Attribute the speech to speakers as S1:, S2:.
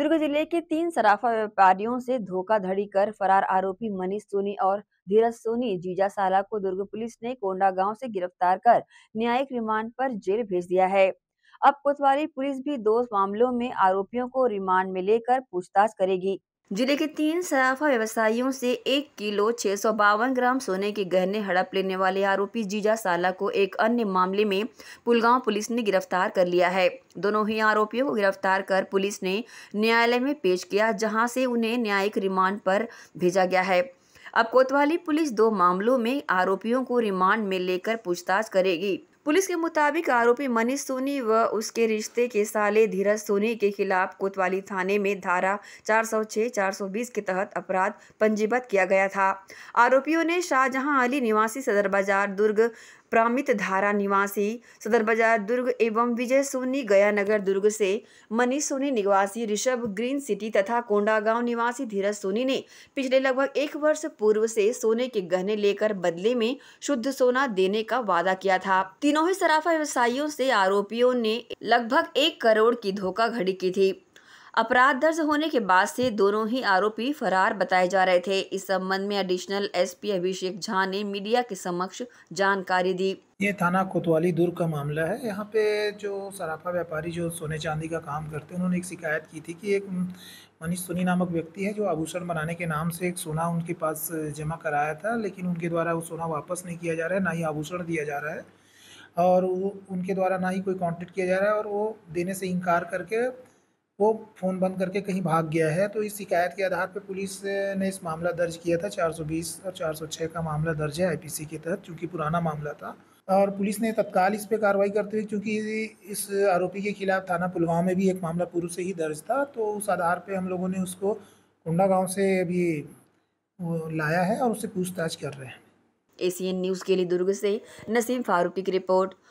S1: दुर्ग जिले के तीन सराफा व्यापारियों से धोखाधड़ी कर फरार आरोपी मनीष सोनी और धीरज सोनी जीजा साला को दुर्ग पुलिस ने कोंडा गांव से गिरफ्तार कर न्यायिक रिमांड पर जेल भेज दिया है अब कोतवाली पुलिस भी दो मामलों में आरोपियों को रिमांड में लेकर पूछताछ करेगी जिले के तीन सराफा व्यवसायियों से एक किलो छः सौ बावन ग्राम सोने के गहने हड़प लेने वाले आरोपी जीजा साला को एक अन्य मामले में पुलगांव पुलिस ने गिरफ्तार कर लिया है दोनों ही आरोपियों को गिरफ्तार कर पुलिस ने न्यायालय में पेश किया जहां से उन्हें न्यायिक रिमांड पर भेजा गया है अब कोतवाली पुलिस दो मामलों में आरोपियों को रिमांड में लेकर पूछताछ करेगी पुलिस के मुताबिक आरोपी मनीष सोनी व उसके रिश्ते के साले धीरज सोनी के खिलाफ कोतवाली थाने में धारा 406, 420 के तहत अपराध पंजीबद्ध किया गया था आरोपियों ने शाहजहां अली निवासी सदर बाजार दुर्ग प्रामित धारा निवासी सदर बाजार दुर्ग एवं विजय सोनी गया नगर दुर्ग से मनीष सोनी निवासी ऋषभ ग्रीन सिटी तथा कोंडागांव निवासी धीरज सोनी ने पिछले लगभग एक वर्ष पूर्व से सोने के गहने लेकर बदले में शुद्ध सोना देने का वादा किया था तीनों ही सराफा व्यवसायियों से आरोपियों ने लगभग एक करोड़ की धोखाधड़ी की थी अपराध दर्ज होने के बाद से दोनों ही आरोपी फरार बताए जा रहे थे इस संबंध में एडिशनल एसपी अभिषेक झा ने मीडिया के समक्ष जानकारी दी
S2: ये थाना कोतवाली दुर्ग का मामला है यहाँ पे जो सराफा व्यापारी जो सोने चांदी का काम करते हैं उन्होंने एक शिकायत की थी कि एक मनीष सोनी नामक व्यक्ति है जो आभूषण बनाने के नाम से एक सोना उनके पास जमा कराया था लेकिन उनके द्वारा वो सोना वापस नहीं किया जा रहा है ना ही आभूषण दिया जा रहा है और वो उनके द्वारा ना ही कोई कॉन्टेक्ट किया जा रहा है और वो देने से इनकार करके वो फ़ोन बंद करके कहीं भाग गया है तो इस शिकायत के आधार पर पुलिस ने इस मामला दर्ज किया था 420 और 406 का मामला दर्ज है आईपीसी के तहत चूँकि पुराना मामला था और पुलिस ने तत्काल इस पर कार्रवाई करते हुए क्योंकि इस आरोपी के खिलाफ थाना पुलवामा में भी एक मामला पूर्व से ही दर्ज था तो उस आधार पर हम लोगों ने उसको कुंडा गाँव से अभी लाया है और उससे पूछताछ कर रहे हैं
S1: एशियन न्यूज़ के लिए दुर्ग से नसीम फारूकी की रिपोर्ट